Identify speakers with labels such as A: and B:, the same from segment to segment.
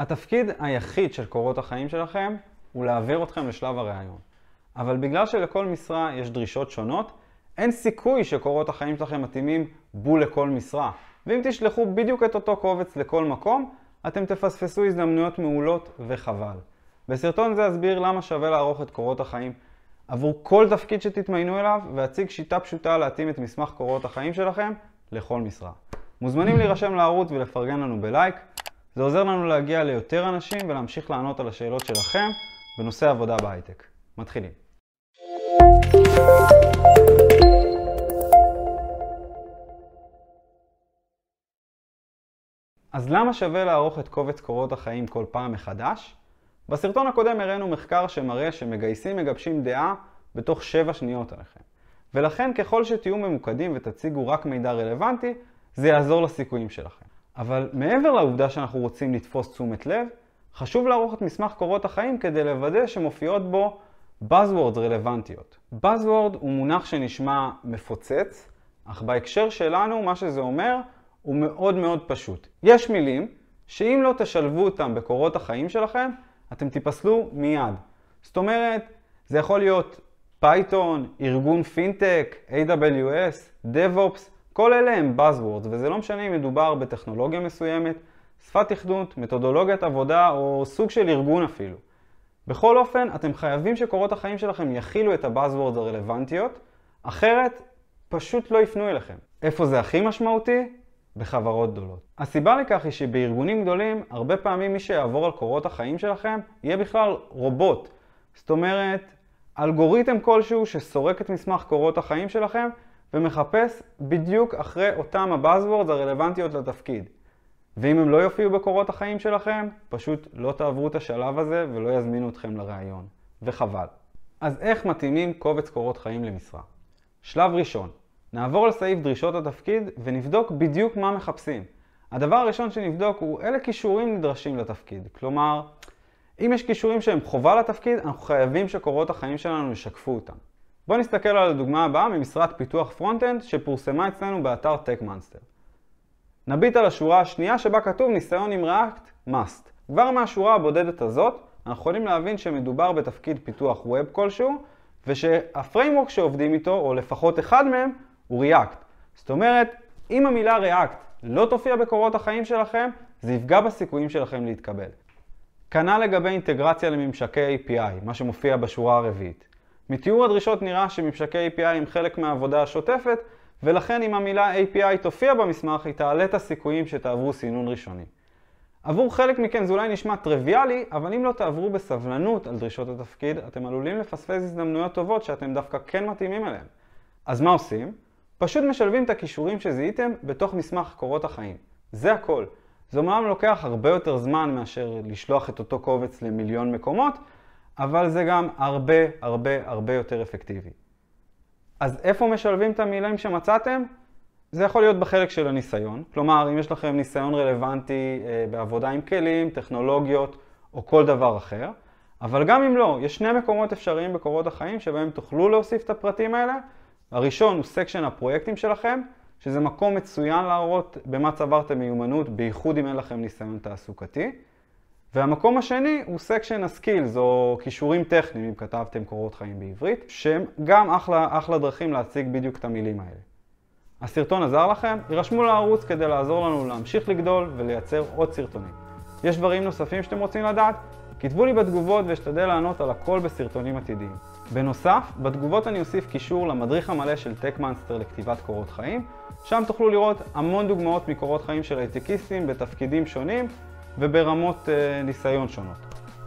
A: התפקיד היחיד של קורות החיים שלכם הוא להעביר אתכם לשלב הראיון. אבל בגלל שלכל משרה יש דרישות שונות, אין סיכוי שקורות החיים שלכם מתאימים בול לכל משרה. ואם תשלחו בדיוק את אותו קובץ לכל מקום, אתם תפספסו הזדמנויות מעולות וחבל. בסרטון זה אסביר למה שווה לערוך את קורות החיים עבור כל תפקיד שתתמיינו אליו, ואציג שיטה פשוטה להתאים את מסמך קורות החיים שלכם לכל משרה. מוזמנים להירשם לערוץ ולפרגן לנו בלייק. זה עוזר לנו להגיע ליותר אנשים ולהמשיך לענות על השאלות שלכם בנושא עבודה בהייטק. מתחילים. אז למה שווה לערוך את קובץ קורות החיים כל פעם מחדש? בסרטון הקודם הראינו מחקר שמראה שמגייסים מגבשים דעה בתוך 7 שניות עליכם. ולכן ככל שתהיו ממוקדים ותציגו רק מידע רלוונטי, זה יעזור לסיכויים שלכם. אבל מעבר לעובדה שאנחנו רוצים לתפוס תשומת לב, חשוב לערוך את מסמך קורות החיים כדי לוודא שמופיעות בו Buzzwords רלוונטיות. Buzzword הוא מונח שנשמע מפוצץ, אך בהקשר שלנו מה שזה אומר הוא מאוד מאוד פשוט. יש מילים שאם לא תשלבו אותם בקורות החיים שלכם, אתם תיפסלו מיד. זאת אומרת, זה יכול להיות פייתון, ארגון פינטק, AWS, DevOps, כל אלה הם Buzzwords, וזה לא משנה אם מדובר בטכנולוגיה מסוימת, שפת תכנות, מתודולוגיית עבודה או סוג של ארגון אפילו. בכל אופן, אתם חייבים שקורות החיים שלכם יכילו את הבאזוורדס הרלוונטיות, אחרת פשוט לא יפנו אליכם. איפה זה הכי משמעותי? בחברות גדולות. הסיבה לכך היא שבארגונים גדולים, הרבה פעמים מי שיעבור על קורות החיים שלכם יהיה בכלל רובוט. זאת אומרת, אלגוריתם כלשהו שסורק את מסמך קורות החיים שלכם ומחפש בדיוק אחרי אותם הבאזוורדס הרלוונטיות לתפקיד. ואם הם לא יופיעו בקורות החיים שלכם, פשוט לא תעברו את השלב הזה ולא יזמינו אתכם לראיון. וחבל. אז איך מתאימים קובץ קורות חיים למשרה? שלב ראשון, נעבור לסעיף דרישות התפקיד ונבדוק בדיוק מה מחפשים. הדבר הראשון שנבדוק הוא אילו כישורים נדרשים לתפקיד. כלומר, אם יש כישורים שהם חובה לתפקיד, אנחנו חייבים שקורות החיים שלנו ישקפו אותם. בואו נסתכל על הדוגמה הבאה ממשרת פיתוח פרונט-אנד שפורסמה אצלנו באתר TechMonster. נביט על השורה השנייה שבה כתוב ניסיון עם React must. כבר מהשורה הבודדת הזאת אנחנו יכולים להבין שמדובר בתפקיד פיתוח ווב כלשהו ושהפריימורק שעובדים איתו, או לפחות אחד מהם, הוא React. זאת אומרת, אם המילה React לא תופיע בקורות החיים שלכם, זה יפגע בסיכויים שלכם להתקבל. כנ"ל לגבי אינטגרציה לממשקי API, מה שמופיע בשורה הרביעית. מתיאור הדרישות נראה שממשקי API הם חלק מהעבודה השוטפת, ולכן אם המילה API תופיע במסמך, היא תעלה את הסיכויים שתעברו סינון ראשוני. עבור חלק מכם זה אולי נשמע טריוויאלי, אבל אם לא תעברו בסבלנות על דרישות התפקיד, אתם עלולים לפספס הזדמנויות טובות שאתם דווקא כן מתאימים אליהן. אז מה עושים? פשוט משלבים את הכישורים שזיהיתם בתוך מסמך קורות החיים. זה הכל. זה אומנם לוקח הרבה יותר זמן מאשר לשלוח את אותו קובץ למיליון מקומות, אבל זה גם הרבה הרבה הרבה יותר אפקטיבי. אז איפה משלבים את המילים שמצאתם? זה יכול להיות בחלק של הניסיון. כלומר, אם יש לכם ניסיון רלוונטי אה, בעבודה עם כלים, טכנולוגיות או כל דבר אחר, אבל גם אם לא, יש שני מקומות אפשריים בקורות החיים שבהם תוכלו להוסיף את הפרטים האלה. הראשון הוא סקשן הפרויקטים שלכם, שזה מקום מצוין להראות במה צברתם מיומנות, בייחוד אם אין לכם ניסיון תעסוקתי. והמקום השני הוא סקשן הסקילס, או כישורים טכניים, אם כתבתם קורות חיים בעברית, שהם גם אחלה, אחלה דרכים להציג בדיוק את המילים האלה. הסרטון עזר לכם? הירשמו לערוץ כדי לעזור לנו להמשיך לגדול ולייצר עוד סרטונים. יש דברים נוספים שאתם רוצים לדעת? כתבו לי בתגובות ואשתדל לענות על הכל בסרטונים עתידיים. בנוסף, בתגובות אני אוסיף קישור למדריך המלא של טק מאנסטר לכתיבת קורות חיים, שם תוכלו לראות המון דוגמאות מקורות חיים של הייטקיסטים בתפקידים שונים וברמות אה, ניסיון שונות.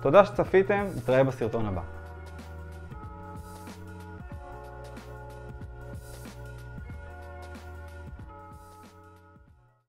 A: תודה שצפיתם, נתראה בסרטון הבא.